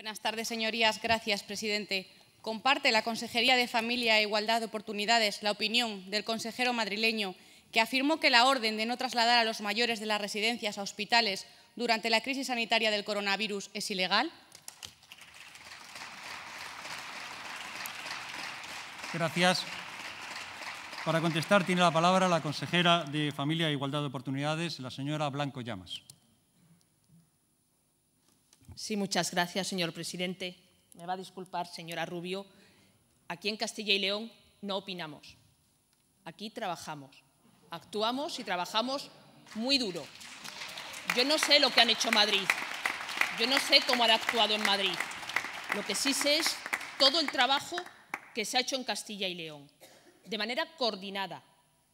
Buenas tardes, señorías. Gracias, presidente. Comparte la Consejería de Familia e Igualdad de Oportunidades la opinión del consejero madrileño que afirmó que la orden de no trasladar a los mayores de las residencias a hospitales durante la crisis sanitaria del coronavirus es ilegal? Gracias. Para contestar tiene la palabra la consejera de Familia e Igualdad de Oportunidades, la señora Blanco Llamas. Sí, muchas gracias, señor presidente. Me va a disculpar, señora Rubio. Aquí en Castilla y León no opinamos. Aquí trabajamos. Actuamos y trabajamos muy duro. Yo no sé lo que han hecho Madrid. Yo no sé cómo han actuado en Madrid. Lo que sí sé es todo el trabajo que se ha hecho en Castilla y León, de manera coordinada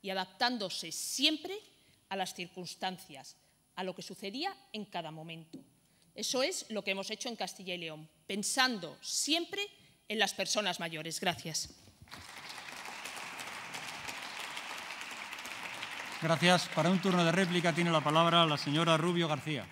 y adaptándose siempre a las circunstancias, a lo que sucedía en cada momento. Eso es lo que hemos hecho en Castilla y León, pensando siempre en las personas mayores. Gracias. Gracias. Para un turno de réplica tiene la palabra la señora Rubio García.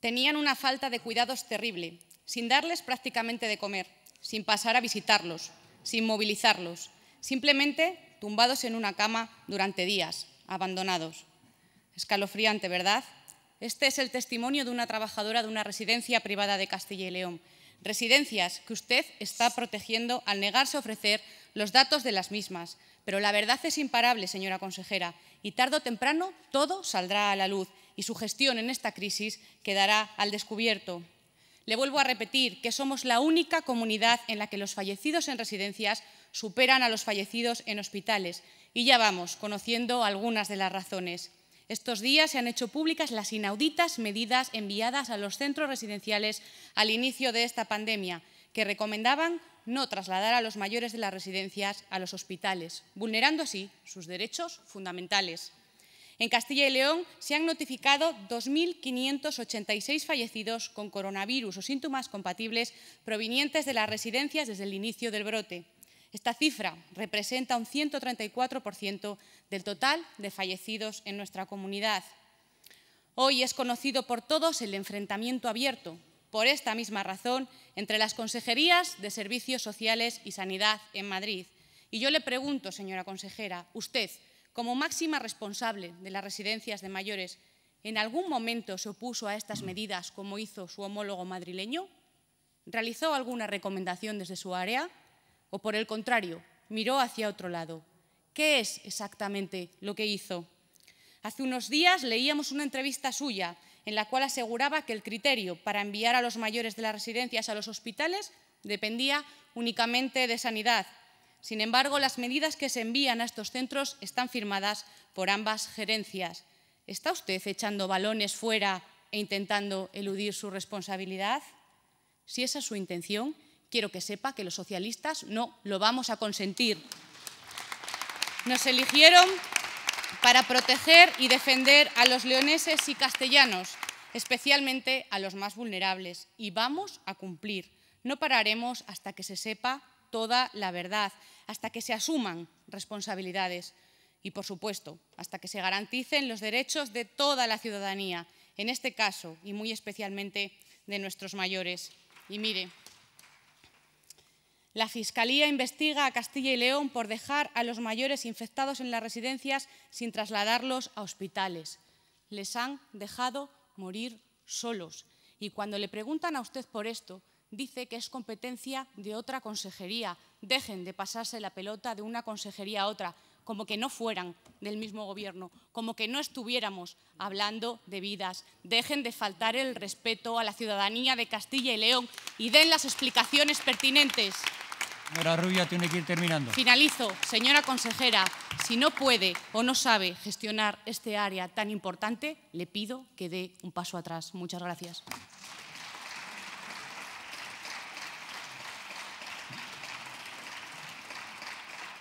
Tenían una falta de cuidados terrible, sin darles prácticamente de comer, sin pasar a visitarlos, sin movilizarlos, simplemente tumbados en una cama durante días, abandonados. Escalofriante, ¿verdad? Este es el testimonio de una trabajadora de una residencia privada de Castilla y León. Residencias que usted está protegiendo al negarse a ofrecer los datos de las mismas. Pero la verdad es imparable, señora consejera, y tarde o temprano todo saldrá a la luz y su gestión en esta crisis quedará al descubierto. Le vuelvo a repetir que somos la única comunidad en la que los fallecidos en residencias superan a los fallecidos en hospitales y ya vamos conociendo algunas de las razones. Estos días se han hecho públicas las inauditas medidas enviadas a los centros residenciales al inicio de esta pandemia, que recomendaban no trasladar a los mayores de las residencias a los hospitales, vulnerando así sus derechos fundamentales. En Castilla y León se han notificado 2.586 fallecidos con coronavirus o síntomas compatibles provenientes de las residencias desde el inicio del brote. Esta cifra representa un 134% del total de fallecidos en nuestra comunidad. Hoy es conocido por todos el enfrentamiento abierto, por esta misma razón, entre las consejerías de Servicios Sociales y Sanidad en Madrid. Y yo le pregunto, señora consejera, usted, como máxima responsable de las residencias de mayores, ¿en algún momento se opuso a estas medidas como hizo su homólogo madrileño? ¿Realizó alguna recomendación desde su área? o por el contrario, miró hacia otro lado. ¿Qué es exactamente lo que hizo? Hace unos días leíamos una entrevista suya en la cual aseguraba que el criterio para enviar a los mayores de las residencias a los hospitales dependía únicamente de sanidad. Sin embargo, las medidas que se envían a estos centros están firmadas por ambas gerencias. ¿Está usted echando balones fuera e intentando eludir su responsabilidad? Si esa es su intención, quiero que sepa que los socialistas no lo vamos a consentir. Nos eligieron para proteger y defender a los leoneses y castellanos, especialmente a los más vulnerables, y vamos a cumplir. No pararemos hasta que se sepa toda la verdad, hasta que se asuman responsabilidades y, por supuesto, hasta que se garanticen los derechos de toda la ciudadanía, en este caso y muy especialmente de nuestros mayores. Y mire, la Fiscalía investiga a Castilla y León por dejar a los mayores infectados en las residencias sin trasladarlos a hospitales. Les han dejado morir solos. Y cuando le preguntan a usted por esto, dice que es competencia de otra consejería. Dejen de pasarse la pelota de una consejería a otra, como que no fueran del mismo gobierno, como que no estuviéramos hablando de vidas. Dejen de faltar el respeto a la ciudadanía de Castilla y León y den las explicaciones pertinentes. Señora Rubia, tiene que ir terminando. Finalizo, señora consejera, si no puede o no sabe gestionar este área tan importante, le pido que dé un paso atrás. Muchas gracias.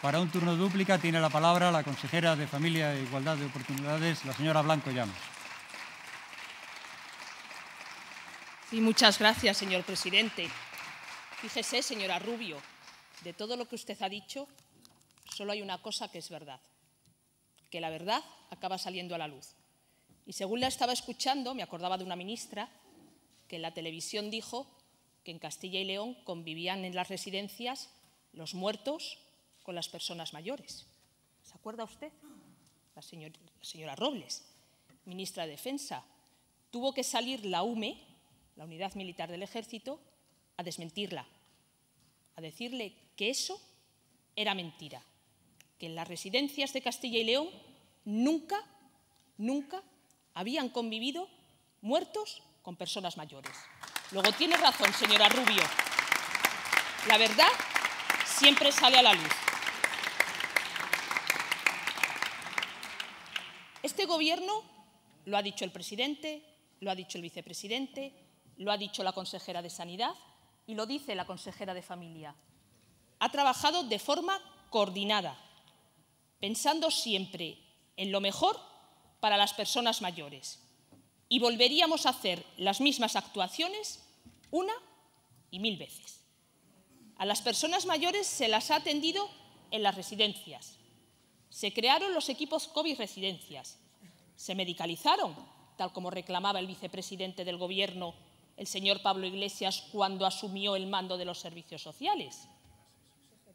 Para un turno dúplica tiene la palabra la consejera de Familia e Igualdad de Oportunidades, la señora Blanco Llamas. Sí, muchas gracias, señor presidente. Fíjese, señora Rubio, de todo lo que usted ha dicho, solo hay una cosa que es verdad, que la verdad acaba saliendo a la luz. Y según la estaba escuchando, me acordaba de una ministra que en la televisión dijo que en Castilla y León convivían en las residencias los muertos con las personas mayores. ¿Se acuerda usted? La, señora Robles, ministra de Defensa. Tuvo que salir la UME, la Unidad Militar del Ejército, a desmentirla, a decirle que eso era mentira, que en las residencias de Castilla y León nunca, nunca habían convivido muertos con personas mayores. Luego tiene razón, señora Rubio. La verdad siempre sale a la luz. Este gobierno, lo ha dicho el presidente, lo ha dicho el vicepresidente, lo ha dicho la consejera de Sanidad, y lo dice la consejera de familia, ha trabajado de forma coordinada, pensando siempre en lo mejor para las personas mayores. Y volveríamos a hacer las mismas actuaciones una y mil veces. A las personas mayores se las ha atendido en las residencias. Se crearon los equipos COVID residencias. Se medicalizaron, tal como reclamaba el vicepresidente del Gobierno el señor Pablo Iglesias cuando asumió el mando de los servicios sociales.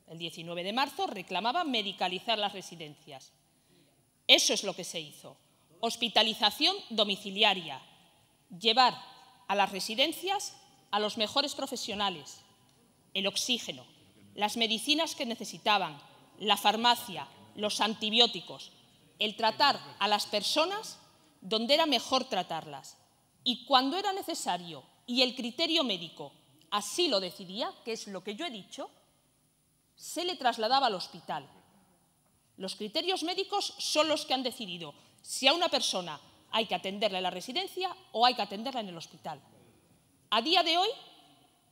El 19 de marzo reclamaba medicalizar las residencias. Eso es lo que se hizo. Hospitalización domiciliaria. Llevar a las residencias a los mejores profesionales, el oxígeno, las medicinas que necesitaban, la farmacia, los antibióticos, el tratar a las personas donde era mejor tratarlas y cuando era necesario y el criterio médico así lo decidía, que es lo que yo he dicho, se le trasladaba al hospital. Los criterios médicos son los que han decidido si a una persona hay que atenderla en la residencia o hay que atenderla en el hospital. A día de hoy,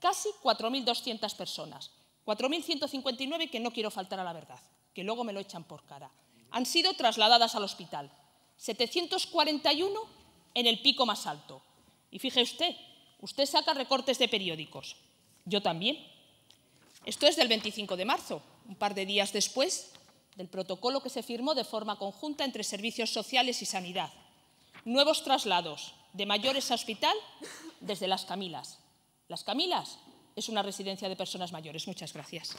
casi 4.200 personas, 4.159 que no quiero faltar a la verdad, que luego me lo echan por cara, han sido trasladadas al hospital, 741 en el pico más alto. Y fíjese usted, Usted saca recortes de periódicos. Yo también. Esto es del 25 de marzo, un par de días después del protocolo que se firmó de forma conjunta entre servicios sociales y sanidad. Nuevos traslados de mayores a hospital desde Las Camilas. Las Camilas es una residencia de personas mayores. Muchas gracias.